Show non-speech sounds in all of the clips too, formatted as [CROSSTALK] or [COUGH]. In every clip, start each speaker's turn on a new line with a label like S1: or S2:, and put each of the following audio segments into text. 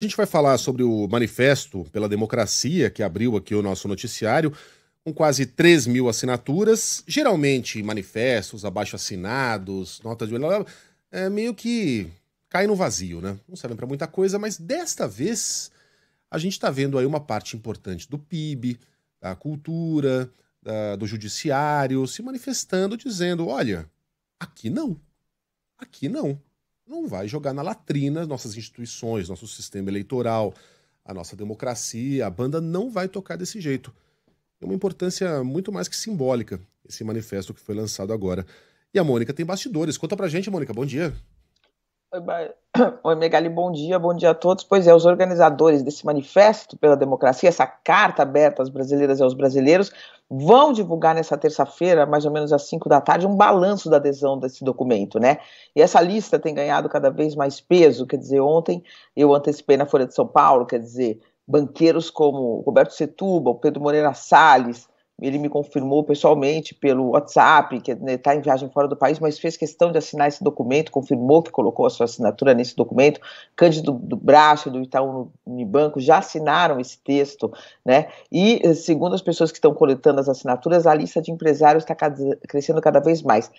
S1: A gente vai falar sobre o Manifesto pela Democracia, que abriu aqui o nosso noticiário, com quase 3 mil assinaturas, geralmente manifestos, abaixo-assinados, notas de... É meio que cai no vazio, né? Não servem para muita coisa, mas desta vez a gente está vendo aí uma parte importante do PIB, da cultura, da, do judiciário, se manifestando, dizendo, olha, aqui não, aqui não não vai jogar na latrina nossas instituições, nosso sistema eleitoral, a nossa democracia. A banda não vai tocar desse jeito. É uma importância muito mais que simbólica esse manifesto que foi lançado agora. E a Mônica tem bastidores. Conta pra gente, Mônica. Bom dia. [COUGHS] Oi, Megali, bom dia, bom dia a todos. Pois é,
S2: os organizadores desse manifesto pela democracia, essa carta aberta às brasileiras e aos brasileiros, vão divulgar nessa terça-feira, mais ou menos às 5 da tarde, um balanço da adesão desse documento, né? E essa lista tem ganhado cada vez mais peso, quer dizer, ontem eu antecipei na Folha de São Paulo, quer dizer, banqueiros como Roberto Setúbal, Pedro Moreira Salles, ele me confirmou pessoalmente pelo WhatsApp, que está né, tá em viagem fora do país, mas fez questão de assinar esse documento, confirmou que colocou a sua assinatura nesse documento. Cândido do Bracho, do Itaú Unibanco, já assinaram esse texto, né? E, segundo as pessoas que estão coletando as assinaturas, a lista de empresários está crescendo cada vez mais.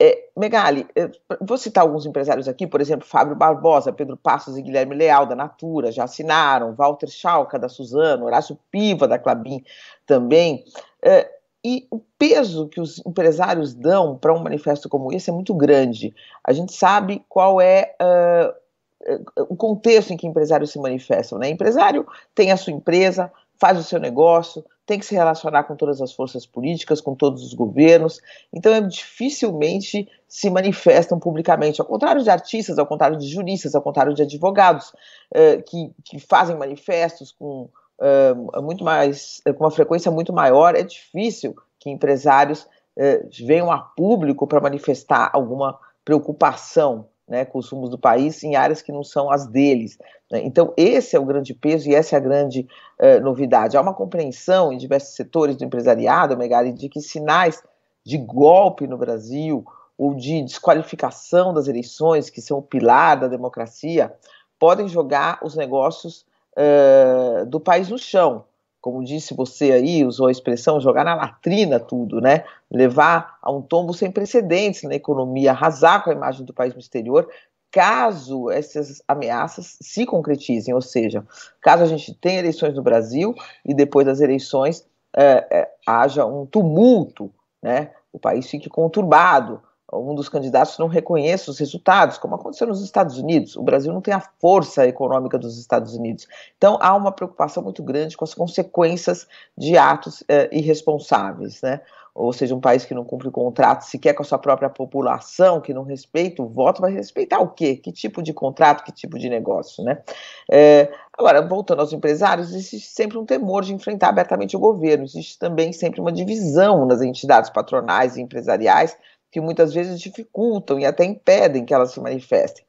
S2: É, Megali, é, vou citar alguns empresários aqui, por exemplo, Fábio Barbosa, Pedro Passos e Guilherme Leal, da Natura, já assinaram, Walter Schalka, da Suzano, Horácio Piva, da Clabin também. É, e o peso que os empresários dão para um manifesto como esse é muito grande. A gente sabe qual é uh, o contexto em que empresários se manifestam. Né? Empresário tem a sua empresa, faz o seu negócio, tem que se relacionar com todas as forças políticas, com todos os governos. Então, é, dificilmente se manifestam publicamente. Ao contrário de artistas, ao contrário de juristas, ao contrário de advogados, uh, que, que fazem manifestos com uh, muito mais, é, com uma frequência muito maior, é difícil que empresários uh, venham a público para manifestar alguma preocupação né, com os rumos do país em áreas que não são as deles. Né? Então, esse é o grande peso e essa é a grande uh, novidade. Há uma compreensão em diversos setores do empresariado, Megari, de que sinais de golpe no Brasil ou de desqualificação das eleições, que são o pilar da democracia, podem jogar os negócios eh, do país no chão. Como disse você aí, usou a expressão jogar na latrina tudo, né? Levar a um tombo sem precedentes na economia, arrasar com a imagem do país no exterior, caso essas ameaças se concretizem, ou seja, caso a gente tenha eleições no Brasil e depois das eleições é, é, haja um tumulto, né, o país fique conturbado, um dos candidatos não reconheça os resultados, como aconteceu nos Estados Unidos. O Brasil não tem a força econômica dos Estados Unidos. Então, há uma preocupação muito grande com as consequências de atos eh, irresponsáveis, né? Ou seja, um país que não cumpre o contrato sequer com a sua própria população, que não respeita o voto, vai respeitar o quê? Que tipo de contrato, que tipo de negócio, né? É, agora, voltando aos empresários, existe sempre um temor de enfrentar abertamente o governo. Existe também sempre uma divisão nas entidades patronais e empresariais que muitas vezes dificultam e até impedem que elas se manifestem.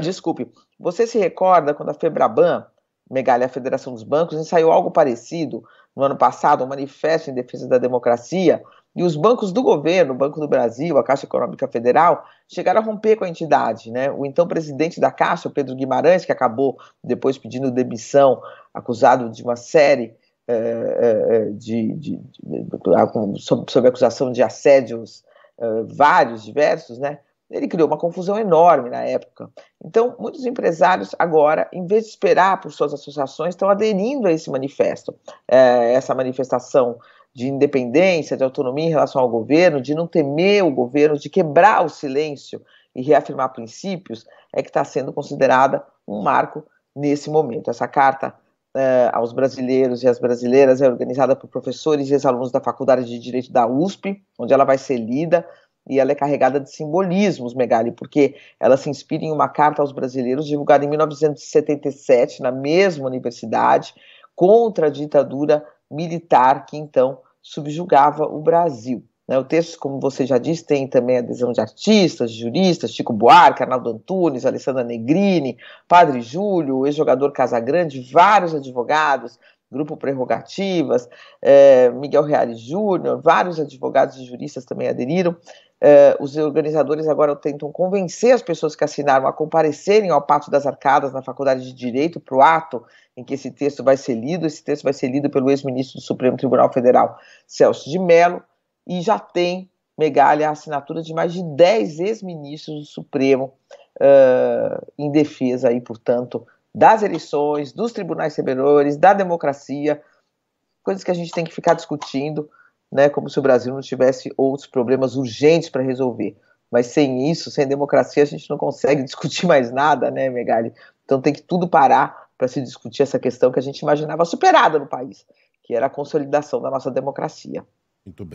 S2: Desculpe, você se recorda quando a Febraban, Megalha Federação dos Bancos, ensaiou algo parecido no ano passado, um manifesto em defesa da democracia, e os bancos do governo, o Banco do Brasil, a Caixa Econômica Federal, chegaram a romper com a entidade. Né? O então presidente da Caixa, Pedro Guimarães, que acabou depois pedindo demissão, acusado de uma série é, é, de, de, de, de sob, sob acusação de assédios vários, diversos, né? Ele criou uma confusão enorme na época. Então, muitos empresários agora, em vez de esperar por suas associações, estão aderindo a esse manifesto, é, essa manifestação de independência, de autonomia em relação ao governo, de não temer o governo, de quebrar o silêncio e reafirmar princípios, é que está sendo considerada um marco nesse momento. Essa carta uh, aos brasileiros e às brasileiras é organizada por professores e ex-alunos da Faculdade de Direito da USP, onde ela vai ser lida e ela é carregada de simbolismos, Megali, porque ela se inspira em uma carta aos brasileiros divulgada em 1977 na mesma universidade contra a ditadura militar que então subjugava o Brasil. Né? O texto, como você já disse, tem também adesão de artistas, juristas, Chico Buarque, Arnaldo Antunes, Alessandra Negrini, Padre Júlio, ex-jogador Casagrande, vários advogados, Grupo Prerrogativas, eh, Miguel Reale Júnior, vários advogados e juristas também aderiram. Eh, os organizadores agora tentam convencer as pessoas que assinaram a comparecerem ao Pátio das Arcadas na Faculdade de Direito para o ato em que esse texto vai ser lido. Esse texto vai ser lido pelo ex-ministro do Supremo Tribunal Federal, Celso de Mello e já tem Megalha a assinatura de mais de 10 ex-ministros do Supremo uh, em defesa, aí, portanto, das eleições, dos tribunais superiores, da democracia, coisas que a gente tem que ficar discutindo, né, como se o Brasil não tivesse outros problemas urgentes para resolver. Mas sem isso, sem democracia, a gente não consegue [LAUGHS] discutir mais nada, né, Megali? Então tem que tudo parar para se discutir essa questão que a gente imaginava superada no país, que era a consolidação da nossa democracia.
S1: Muito bem.